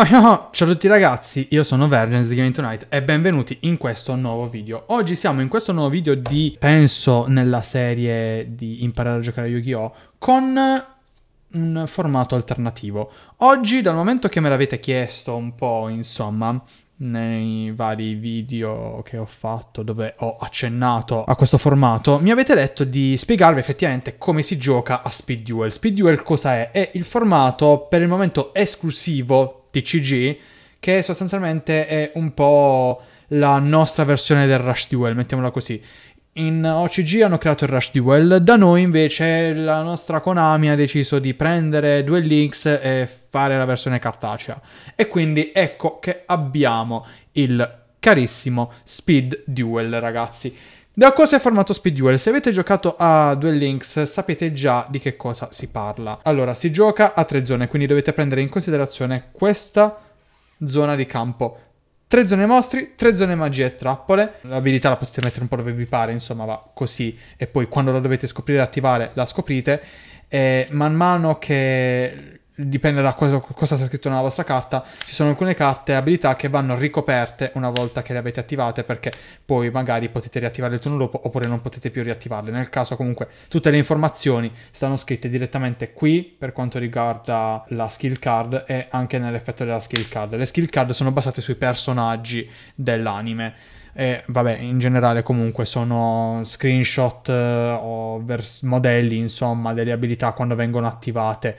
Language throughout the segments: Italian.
Ah, ah, ah. Ciao a tutti ragazzi, io sono Vergens di Gaming Tonight e benvenuti in questo nuovo video. Oggi siamo in questo nuovo video di, penso, nella serie di imparare a giocare a Yu-Gi-Oh! con un formato alternativo. Oggi, dal momento che me l'avete chiesto un po', insomma, nei vari video che ho fatto dove ho accennato a questo formato, mi avete detto di spiegarvi effettivamente come si gioca a Speed Duel. Speed Duel cosa è? È il formato per il momento esclusivo TCG, che sostanzialmente è un po' la nostra versione del Rush Duel, mettiamola così. In OCG hanno creato il Rush Duel, da noi invece la nostra Konami ha deciso di prendere Duel Links e fare la versione cartacea. E quindi ecco che abbiamo il carissimo Speed Duel, ragazzi. Da cosa è formato Speed Duel? Se avete giocato a Duel Links sapete già di che cosa si parla. Allora, si gioca a tre zone, quindi dovete prendere in considerazione questa zona di campo. Tre zone mostri, tre zone magie e trappole. L'abilità la potete mettere un po' dove vi pare, insomma, va così. E poi quando la dovete scoprire e attivare, la scoprite. E man mano che dipende da cosa, cosa sia scritto nella vostra carta, ci sono alcune carte e abilità che vanno ricoperte una volta che le avete attivate perché poi magari potete riattivarle il turno dopo oppure non potete più riattivarle. Nel caso comunque tutte le informazioni stanno scritte direttamente qui per quanto riguarda la skill card e anche nell'effetto della skill card. Le skill card sono basate sui personaggi dell'anime. E vabbè, in generale comunque sono screenshot eh, o vers- modelli, insomma, delle abilità quando vengono attivate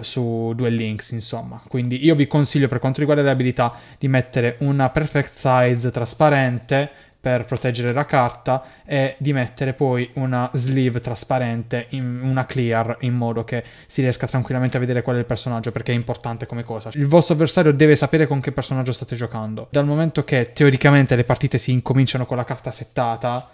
su due Links, insomma. Quindi io vi consiglio per quanto riguarda le abilità di mettere una perfect size trasparente per proteggere la carta e di mettere poi una sleeve trasparente, una clear, in modo che si riesca tranquillamente a vedere qual è il personaggio, perché è importante come cosa. Il vostro avversario deve sapere con che personaggio state giocando. Dal momento che teoricamente le partite si incominciano con la carta settata,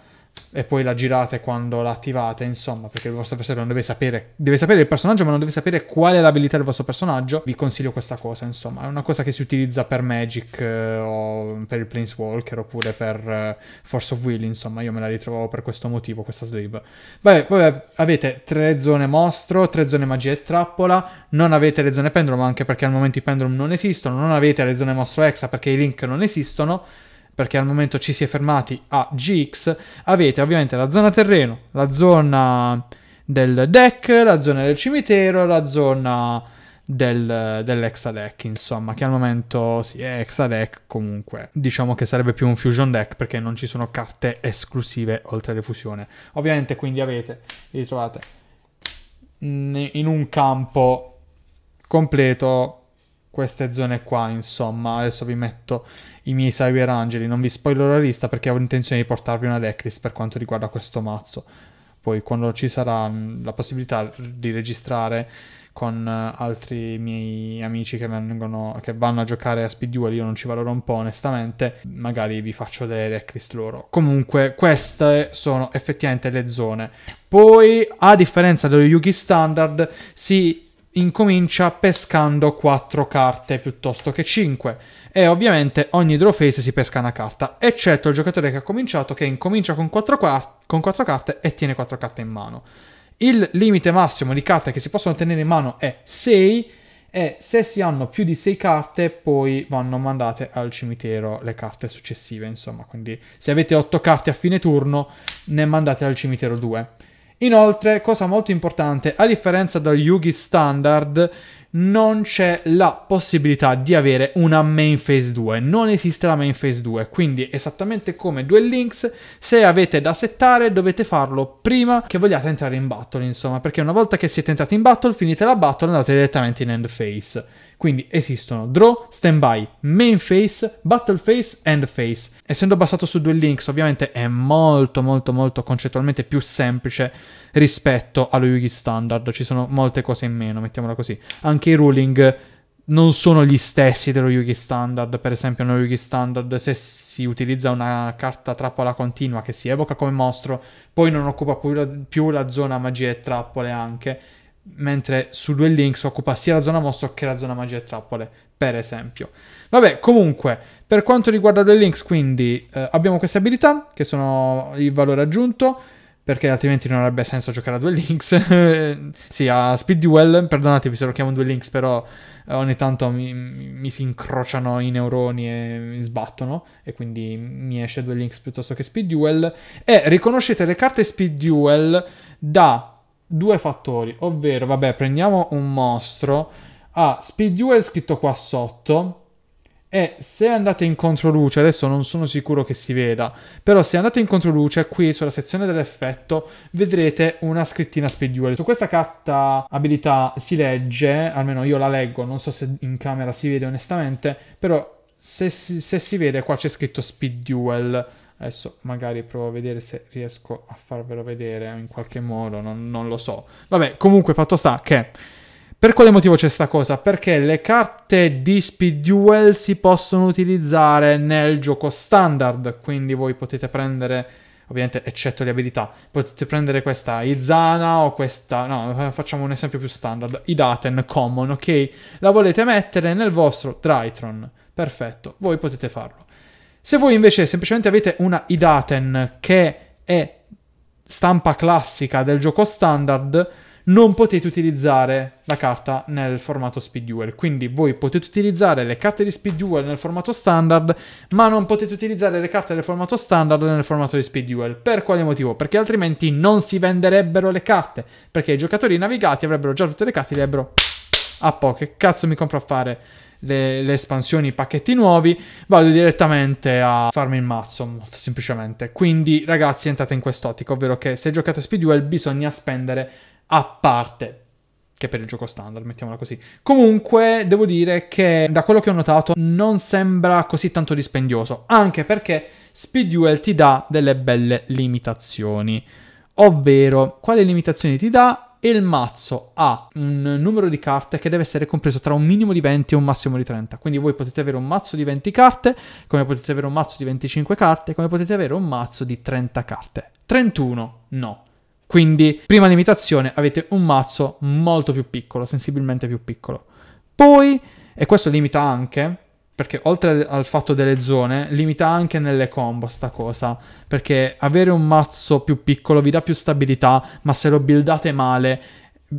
e poi la girate quando la attivate, insomma, perché il vostro avversario non deve sapere, deve sapere il personaggio, ma non deve sapere qual è l'abilità del vostro personaggio. Vi consiglio questa cosa, insomma, è una cosa che si utilizza per Magic eh, o per il Planeswalker oppure per eh, Force of Will, insomma, io me la ritrovavo per questo motivo, questa sleeve. Vabbè, vabbè, avete tre zone mostro, tre zone magia e trappola, non avete le zone pendulum anche perché al momento i pendulum non esistono, non avete le zone mostro extra perché i link non esistono perché al momento ci si è fermati a GX, avete ovviamente la zona terreno, la zona del deck, la zona del cimitero, la zona del, deck, insomma, che al momento sì, è extra deck, comunque. Diciamo che sarebbe più un fusion deck perché non ci sono carte esclusive oltre alle fusione. Ovviamente quindi avete, vi trovate in un campo completo queste zone qua, insomma. Adesso vi metto i miei Cyber Angeli, non vi spoilerò la lista perché avevo intenzione di portarvi una decklist per quanto riguarda questo mazzo. Poi quando ci sarà la possibilità di registrare con eh, altri miei amici che, vengono, che vanno a giocare a Speed Duel, io non ci valoro un po' onestamente, magari vi faccio delle decklist loro. Comunque queste sono effettivamente le zone. Poi a differenza dello Yuki Standard si incomincia pescando 4 carte piuttosto che 5 e ovviamente ogni draw phase si pesca una carta, eccetto il giocatore che ha cominciato che incomincia con 4, car- con 4 carte e tiene 4 carte in mano. Il limite massimo di carte che si possono tenere in mano è 6 e se si hanno più di 6 carte poi vanno mandate al cimitero le carte successive, insomma, quindi se avete 8 carte a fine turno ne mandate al cimitero 2 Inoltre, cosa molto importante, a differenza dal Yugi standard, non c'è la possibilità di avere una main phase 2, non esiste la main phase 2, quindi esattamente come Duel Links, se avete da settare dovete farlo prima che vogliate entrare in battle, insomma, perché una volta che siete entrati in battle, finite la battle e andate direttamente in end phase. Quindi esistono draw, standby, main face, battle face, end face. Essendo basato su due links ovviamente è molto molto molto concettualmente più semplice rispetto allo Yugi standard, ci sono molte cose in meno, mettiamola così. Anche i ruling non sono gli stessi dello Yugi Standard. Per esempio, nello Yugi Standard, se si utilizza una carta trappola continua che si evoca come mostro, poi non occupa più la, più la zona magia e trappole anche, mentre su Duel Links occupa sia la zona mosso che la zona magia e trappole, per esempio. Vabbè, comunque, per quanto riguarda Duel Links, quindi eh, abbiamo queste abilità, che sono il valore aggiunto, perché altrimenti non avrebbe senso giocare a Duel Links. sì, a Speed Duel, perdonatevi se lo chiamo Duel Links, però eh, ogni tanto mi, mi, si incrociano i neuroni e mi sbattono e quindi mi esce Duel Links piuttosto che Speed Duel e riconoscete le carte Speed Duel da due fattori, ovvero, vabbè, prendiamo un mostro ha ah, speed duel scritto qua sotto e se andate in controluce, adesso non sono sicuro che si veda, però se andate in controluce qui sulla sezione dell'effetto vedrete una scrittina Speed Duel. Su questa carta abilità si legge, almeno io la leggo, non so se in camera si vede onestamente, però se se si vede qua c'è scritto Speed Duel. Adesso magari provo a vedere se riesco a farvelo vedere in qualche modo, non, non lo so. Vabbè, comunque fatto sta che... Per quale motivo c'è sta cosa? Perché le carte di Speed Duel si possono utilizzare nel gioco standard, quindi voi potete prendere, ovviamente eccetto le abilità, potete prendere questa Izana o questa, no, facciamo un esempio più standard, Idaten Common, ok? La volete mettere nel vostro Drytron, perfetto, voi potete farlo. Se voi invece semplicemente avete una Idaten che è stampa classica del gioco standard, non potete utilizzare la carta nel formato Speed Duel. Quindi voi potete utilizzare le carte di Speed Duel nel formato standard, ma non potete utilizzare le carte del formato standard nel formato di Speed Duel. Per quale motivo? Perché altrimenti non si venderebbero le carte, perché i giocatori navigati avrebbero già tutte le carte e direbbero "Ah, po', che cazzo mi compro a fare?" le, le espansioni, i pacchetti nuovi, vado direttamente a farmi il mazzo, molto semplicemente. Quindi ragazzi entrate in quest'ottica, ovvero che se giocate a Speed Duel bisogna spendere a parte che per il gioco standard, mettiamola così. Comunque, devo dire che da quello che ho notato non sembra così tanto dispendioso, anche perché Speed Duel ti dà delle belle limitazioni. Ovvero, quali limitazioni ti dà? e il mazzo ha un numero di carte che deve essere compreso tra un minimo di 20 e un massimo di 30. Quindi voi potete avere un mazzo di 20 carte, come potete avere un mazzo di 25 carte, come potete avere un mazzo di 30 carte. 31 no. Quindi, prima limitazione, avete un mazzo molto più piccolo, sensibilmente più piccolo. Poi, e questo limita anche perché oltre al fatto delle zone, limita anche nelle combo sta cosa, perché avere un mazzo più piccolo vi dà più stabilità, ma se lo buildate male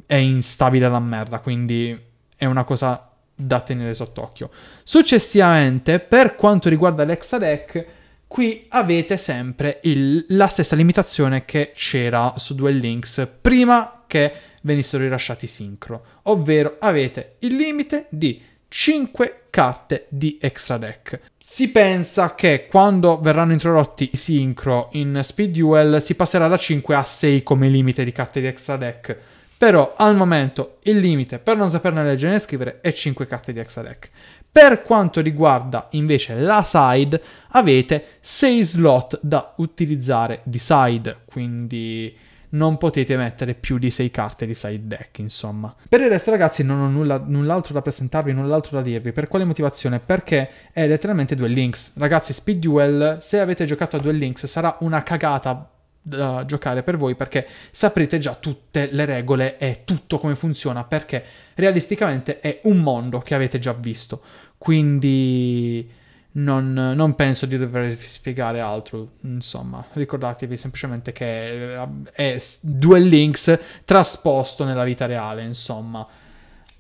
è instabile la merda, quindi è una cosa da tenere sott'occhio. Successivamente, per quanto riguarda l'Exadec, qui avete sempre il, la stessa limitazione che c'era su Duel Links prima che venissero rilasciati sincro, ovvero avete il limite di 5 carte di extra deck. Si pensa che quando verranno introdotti i sincro in Speed Duel si passerà da 5 a 6 come limite di carte di extra deck. Però al momento il limite per non saperne leggere né scrivere è 5 carte di extra deck. Per quanto riguarda invece la side, avete 6 slot da utilizzare di side, quindi non potete mettere più di 6 carte di side deck, insomma. Per il resto, ragazzi, non ho nulla, null'altro da presentarvi, null'altro da dirvi. Per quale motivazione? Perché è letteralmente Duel Links. Ragazzi, Speed Duel, se avete giocato a Duel Links, sarà una cagata da giocare per voi perché saprete già tutte le regole e tutto come funziona perché realisticamente è un mondo che avete già visto quindi non, non, penso di dover spiegare altro, insomma, ricordatevi semplicemente che eh, è Duel Links trasposto nella vita reale, insomma,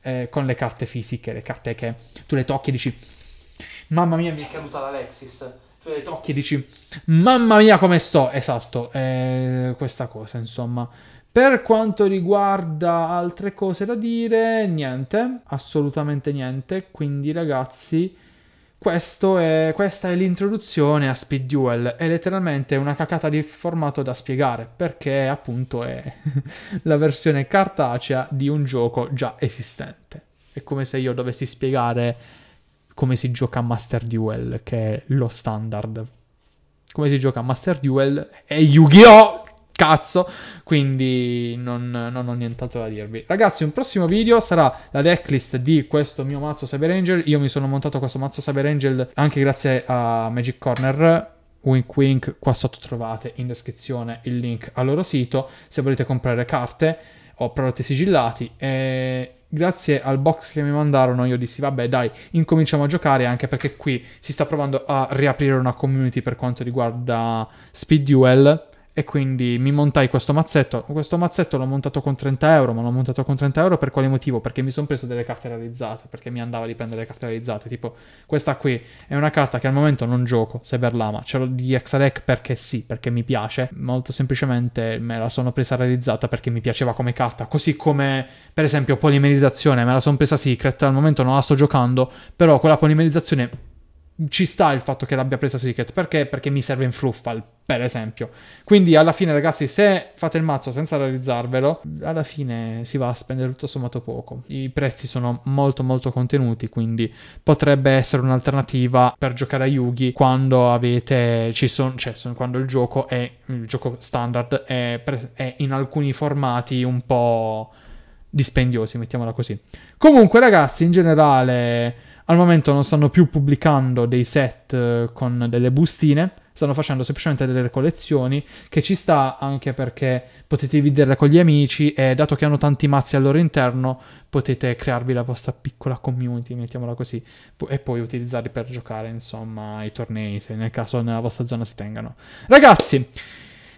eh, con le carte fisiche, le carte che tu le tocchi e dici "Mamma mia, mi è caduta l'Alexis". Tu le tocchi e dici "Mamma mia, come sto". Esatto, eh, questa cosa, insomma. Per quanto riguarda altre cose da dire, niente, assolutamente niente, quindi ragazzi, è, questa è l'introduzione a Speed Duel, è letteralmente una cacata di formato da spiegare, perché appunto è la versione cartacea di un gioco già esistente. È come se io dovessi spiegare come si gioca a Master Duel, che è lo standard. Come si gioca a Master Duel è Yu-Gi-Oh! cazzo. Quindi non, non, ho nient'altro da dirvi. Ragazzi, un prossimo video sarà la decklist di questo mio mazzo Cyber Angel. Io mi sono montato questo mazzo Cyber Angel anche grazie a Magic Corner. Wink wink, qua sotto trovate in descrizione il link al loro sito se volete comprare carte o prodotti sigillati e grazie al box che mi mandarono io dissi vabbè dai incominciamo a giocare anche perché qui si sta provando a riaprire una community per quanto riguarda Speed Duel e quindi mi montai questo mazzetto. Questo mazzetto l'ho montato con 30 euro, ma l'ho montato con 30 euro per quale motivo? Perché mi sono preso delle carte realizzate, perché mi andava di prendere le carte realizzate. Tipo, questa qui è una carta che al momento non gioco, Seberlama. Ce l'ho di Exadec perché sì, perché mi piace. Molto semplicemente me la sono presa realizzata perché mi piaceva come carta. Così come, per esempio, polimerizzazione. Me la sono presa Secret, al momento non la sto giocando, però quella polimerizzazione ci sta il fatto che l'abbia presa Secret. Perché? Perché mi serve in Fluffal, per esempio. Quindi alla fine, ragazzi, se fate il mazzo senza realizzarvelo, alla fine si va a spendere tutto sommato poco. I prezzi sono molto molto contenuti, quindi potrebbe essere un'alternativa per giocare a Yugi quando avete... Ci son, cioè, quando il gioco è... il gioco standard è, pre, è in alcuni formati un po' dispendiosi, mettiamola così. Comunque, ragazzi, in generale al momento non stanno più pubblicando dei set eh, con delle bustine, stanno facendo semplicemente delle collezioni che ci sta anche perché potete dividerle con gli amici e dato che hanno tanti mazzi al loro interno potete crearvi la vostra piccola community, mettiamola così, e poi utilizzarli per giocare insomma ai tornei se nel caso nella vostra zona si tengano. Ragazzi,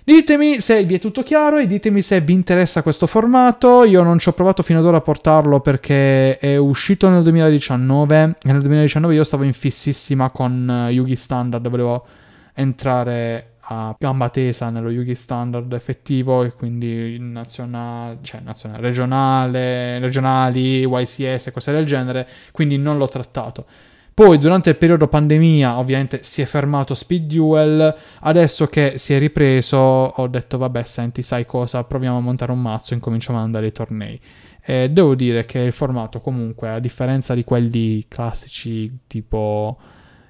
Ditemi se vi è tutto chiaro e ditemi se vi interessa questo formato. Io non ci ho provato fino ad ora a portarlo perché è uscito nel 2019 e nel 2019 io stavo in fississima con eh, Yugi Standard, volevo entrare a gamba tesa nello Yugi Standard effettivo e quindi nazionale, cioè nazionale, regionale, regionali, YCS e cose del genere, quindi non l'ho trattato. Poi durante il periodo pandemia ovviamente si è fermato Speed Duel, adesso che si è ripreso ho detto vabbè senti sai cosa proviamo a montare un mazzo e incominciamo a mandare i tornei. E devo dire che il formato comunque a differenza di quelli classici tipo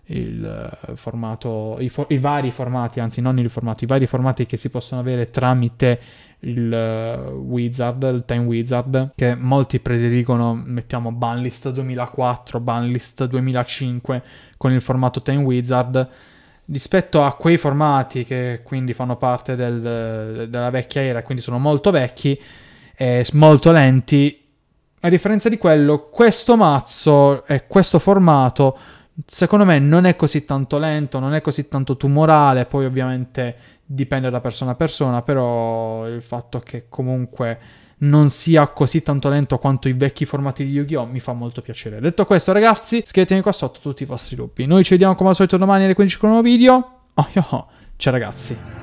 il eh, formato, i, for- i vari formati, anzi non il formato, i vari formati che si possono avere tramite il eh, Wizard, il Time Wizard, che molti prediligono, mettiamo Banlist 2004, Banlist 2005 con il formato Time Wizard, rispetto a quei formati che quindi fanno parte del, della vecchia era, quindi sono molto vecchi e molto lenti, a differenza di quello, questo mazzo e questo formato secondo me non è così tanto lento, non è così tanto tumorale, poi ovviamente dipende da persona a persona, però il fatto che comunque non sia così tanto lento quanto i vecchi formati di Yu-Gi-Oh! mi fa molto piacere. Detto questo, ragazzi, scrivetemi qua sotto tutti i vostri dubbi. Noi ci vediamo come al solito domani alle 15 con un nuovo video. Oh, yo, oh. ciao ragazzi.